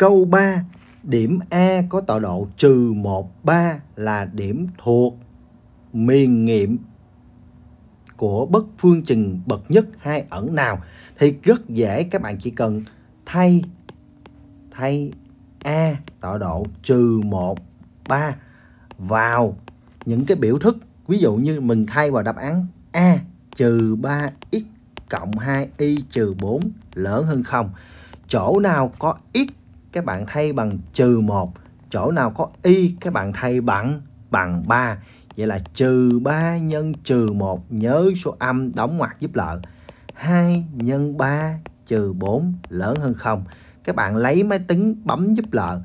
Câu 3, điểm A có tọa độ trừ 1, 3 là điểm thuộc miền nghiệm của bất phương trình bậc nhất hai ẩn nào thì rất dễ các bạn chỉ cần thay thay A tọa độ trừ 1, 3 vào những cái biểu thức ví dụ như mình thay vào đáp án A trừ 3x cộng 2y trừ 4 lớn hơn 0 chỗ nào có x các bạn thay bằng trừ 1. Chỗ nào có y các bạn thay bằng bằng 3. Vậy là trừ 3 nhân trừ 1 nhớ số âm đóng ngoặc giúp lợi. 2 nhân 3 trừ 4 lớn hơn 0. Các bạn lấy máy tính bấm giúp lợi.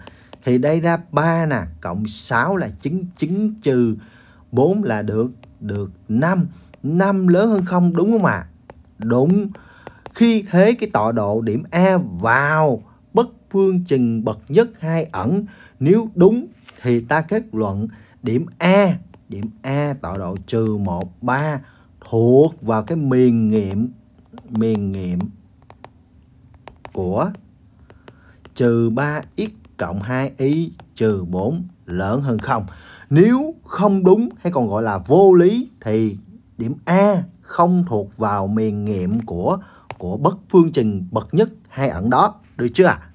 Thì đây ra 3 nè, cộng 6 là 9, 9 trừ 4 là được được 5. 5 lớn hơn 0 đúng không ạ? À? Đúng. Khi thế cái tọa độ điểm A vào phương trình bậc nhất hai ẩn nếu đúng thì ta kết luận điểm A điểm A tọa độ trừ 1 3 thuộc vào cái miền nghiệm miền nghiệm của trừ 3x cộng 2y trừ 4 lớn hơn 0. Nếu không đúng hay còn gọi là vô lý thì điểm A không thuộc vào miền nghiệm của của bất phương trình bậc nhất hai ẩn đó. Được chưa ạ?